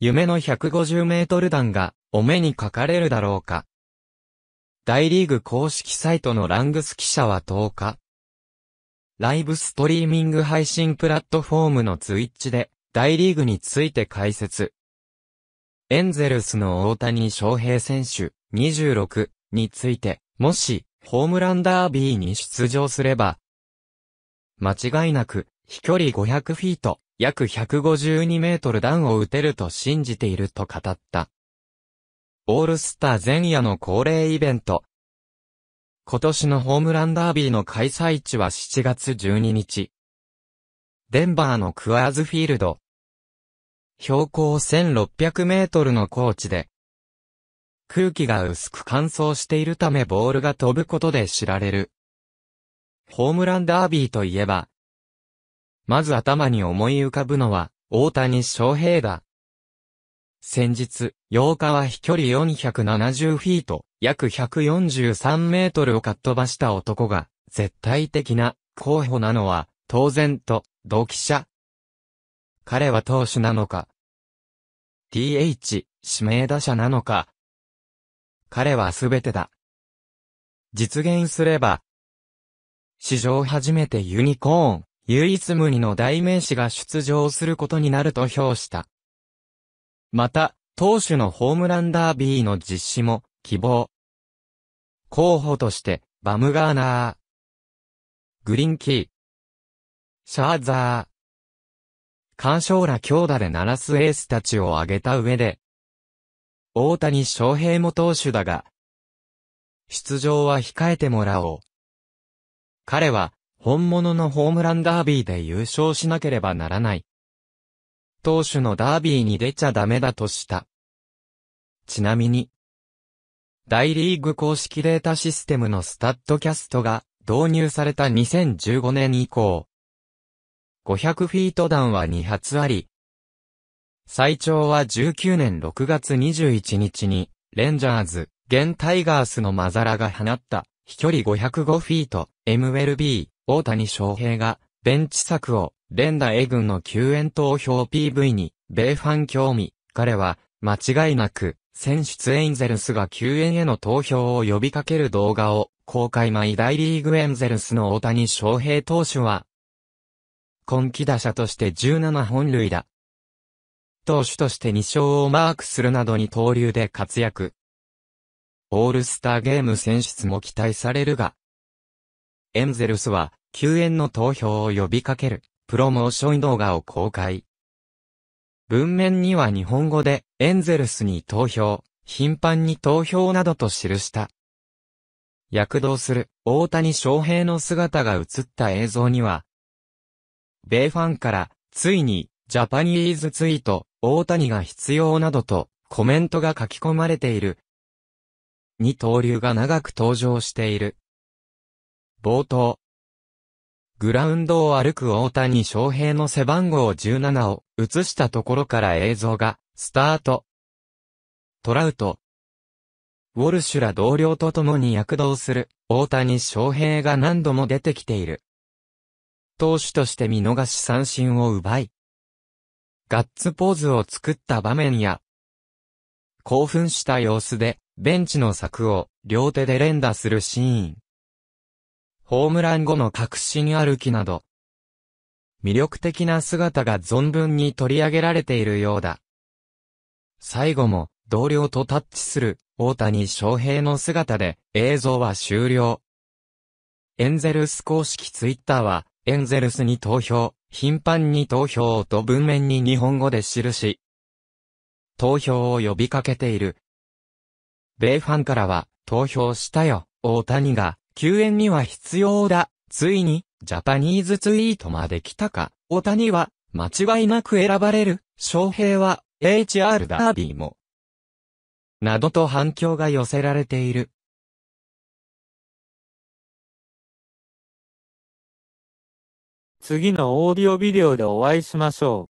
夢の150メートル弾が、お目にかかれるだろうか。大リーグ公式サイトのラングス記者は10日、ライブストリーミング配信プラットフォームのツイッチで、大リーグについて解説。エンゼルスの大谷翔平選手26について、もし、ホームランダービーに出場すれば、間違いなく、飛距離500フィート、約152メートル弾を撃てると信じていると語った。オールスター前夜の恒例イベント。今年のホームランダービーの開催地は7月12日。デンバーのクアーズフィールド。標高1600メートルの高地で、空気が薄く乾燥しているためボールが飛ぶことで知られる。ホームランダービーといえば、まず頭に思い浮かぶのは、大谷翔平だ。先日、8日は飛距離470フィート、約143メートルをかっ飛ばした男が、絶対的な候補なのは、当然と、同期者。彼は投手なのか ?TH、指名打者なのか彼はすべてだ。実現すれば、史上初めてユニコーン、唯一無二の代名詞が出場することになると評した。また、投手のホームランダービーの実施も希望。候補として、バムガーナー、グリンキー、シャーザー、干渉ら強打で鳴らすエースたちを挙げた上で、大谷翔平も投手だが、出場は控えてもらおう。彼は、本物のホームランダービーで優勝しなければならない。投手のダービーに出ちゃダメだとした。ちなみに、大リーグ公式データシステムのスタッドキャストが導入された2015年以降、500フィート弾は2発あり、最長は19年6月21日に、レンジャーズ、現タイガースのマザラが放った、飛距離505フィート、MLB、大谷翔平が、ベンチ策を、連打 A 軍の救援投票 PV に、米ファン興味、彼は、間違いなく、選出エンゼルスが救援への投票を呼びかける動画を、公開前大リーグエンゼルスの大谷翔平投手は、今季打者として17本塁打。投手として2勝をマークするなどに投流で活躍。オールスターゲーム選出も期待されるが、エンゼルスは、救援の投票を呼びかける、プロモーション動画を公開。文面には日本語で、エンゼルスに投票、頻繁に投票などと記した。躍動する大谷翔平の姿が映った映像には、米ファンから、ついに、ジャパニーズツイート、大谷が必要などと、コメントが書き込まれている。二刀流が長く登場している。冒頭。グラウンドを歩く大谷翔平の背番号17を映したところから映像がスタート。トラウト。ウォルシュら同僚と共に躍動する大谷翔平が何度も出てきている。投手として見逃し三振を奪い。ガッツポーズを作った場面や、興奮した様子でベンチの柵を両手で連打するシーン。ホームラン後の確信歩きなど、魅力的な姿が存分に取り上げられているようだ。最後も、同僚とタッチする、大谷翔平の姿で、映像は終了。エンゼルス公式ツイッターは、エンゼルスに投票、頻繁に投票をと文面に日本語で記し、投票を呼びかけている。米ファンからは、投票したよ、大谷が、救援には必要だ。ついに、ジャパニーズツイートまで来たか。大谷は、間違いなく選ばれる。翔平は、HR ダービーも。などと反響が寄せられている。次のオーディオビデオでお会いしましょう。